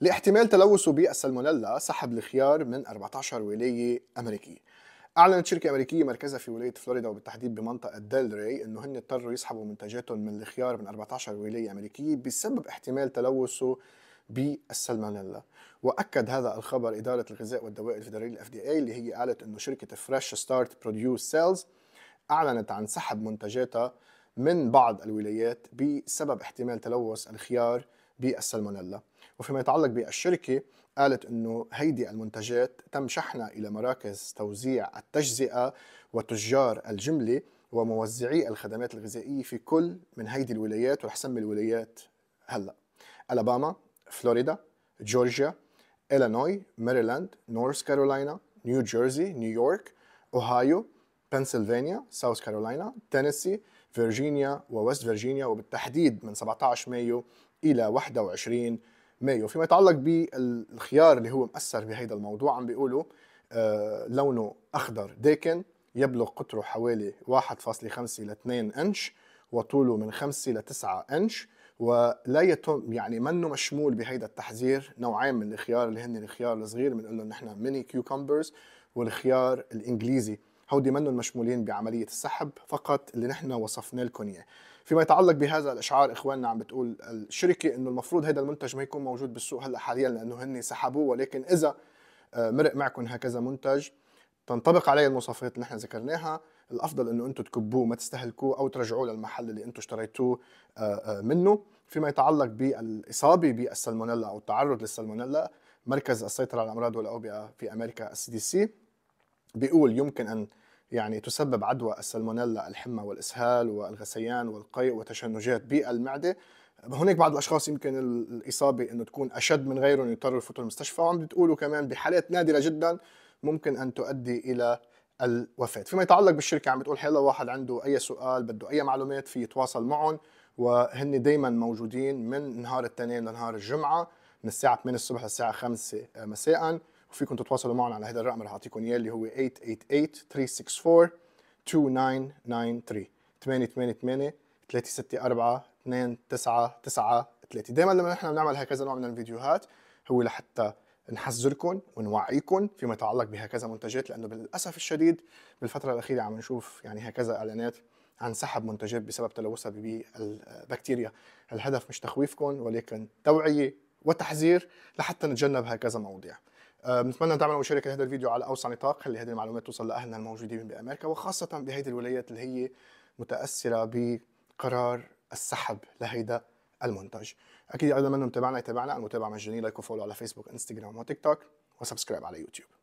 لاحتمال تلوثه بالسلمونيلا سحب الخيار من 14 ولايه امريكيه اعلنت شركه امريكيه مركزها في ولايه فلوريدا وبالتحديد بمنطقه دالري انه هن اضطروا يسحبوا منتجاتهم من الخيار من 14 ولايه امريكيه بسبب احتمال تلوثه بالسلمونيلا واكد هذا الخبر اداره الغذاء والدواء الفيدرالي الاف دي اي اللي هي قالت انه شركه فريش ستارت بروديوس سيلز اعلنت عن سحب منتجاتها من بعض الولايات بسبب احتمال تلوث الخيار بالسلمونيلا وفيما يتعلق بالشركه قالت انه هيدي المنتجات تم شحنها الى مراكز توزيع التجزئه وتجار الجمله وموزعي الخدمات الغذائيه في كل من هيدي الولايات وحسم الولايات هلا الاباما فلوريدا جورجيا الينوي ماريلاند نورث كارولاينا نيو جيرسي نيويورك اوهايو بنسلفانيا ساوث كارولاينا تينيسي فيرجينيا وويست فيرجينيا وبالتحديد من 17 مايو الى 21 مايو فيما يتعلق بالخيار اللي هو مأثر بهذا الموضوع عم بيقولوا آه لونه اخضر داكن يبلغ قطره حوالي 1.5 ل 2 انش وطوله من 5 ل 9 انش ولا يتم يعني منه مشمول بهيدا التحذير نوعين من الخيار اللي هن الخيار الصغير بنقول لهم نحن ميني كيوكمبرز والخيار الانجليزي هودي منهم مشمولين بعملية السحب فقط اللي نحن وصفنا لكم إياه فيما يتعلق بهذا الاشعار اخواننا عم بتقول الشركه انه المفروض هذا المنتج ما يكون موجود بالسوق هلا حاليا لانه هن سحبوه ولكن اذا آه، مرق معكم هكذا منتج تنطبق عليه المواصفات اللي نحن ذكرناها الافضل انه انتم تكبوه ما تستهلكوه او ترجعوه للمحل اللي انتم اشتريتوه آه، آه، منه فيما يتعلق بالاصابه بالسلمونيلا او التعرض للسلمونيلا مركز السيطره على الامراض والاوبئه في امريكا السي دي سي بيقول يمكن أن يعني تسبب عدوى السلمونيلا الحمى والإسهال والغثيان والقيء وتشنجات بالمعدة هناك بعض الاشخاص يمكن الاصابه انه تكون اشد من غيرهم يضطروا يفوتوا المستشفى وعم بتقولوا كمان بحالات نادره جدا ممكن ان تؤدي الى الوفاه فيما يتعلق بالشركه عم بتقول حيلا واحد عنده اي سؤال بده اي معلومات في يتواصل معهم وهن دائما موجودين من نهار الاثنين لنهار الجمعه من الساعه 8 الصبح للساعه 5 مساء وفيكم تتواصلوا معنا على هذا الرقم اللي حاعطيكم اياه اللي هو 888 364 2993 888 364 2993 دائما لما نحن بنعمل هكذا نوع من الفيديوهات هو لحتى نحذركم ونوعيكم فيما يتعلق بهكذا منتجات لانه للاسف الشديد بالفتره الاخيره عم نشوف يعني هكذا اعلانات عن سحب منتجات بسبب تلوثها بالبكتيريا الهدف مش تخويفكم ولكن توعيه وتحذير لحتى نتجنب هكذا مواضيع آه، بنتمنى تعملوا مشاركه هذا الفيديو على اوسع نطاق خلي هذه المعلومات توصل لاهلنا الموجودين بامريكا وخاصه بهذه الولايات اللي هي متاثره بقرار السحب لهيدا المنتج اكيد ايضا منهم تابعنا يتابعنا المتابعه مجانيه لايك وفولو على فيسبوك انستغرام وتيك توك وسبسكرايب على يوتيوب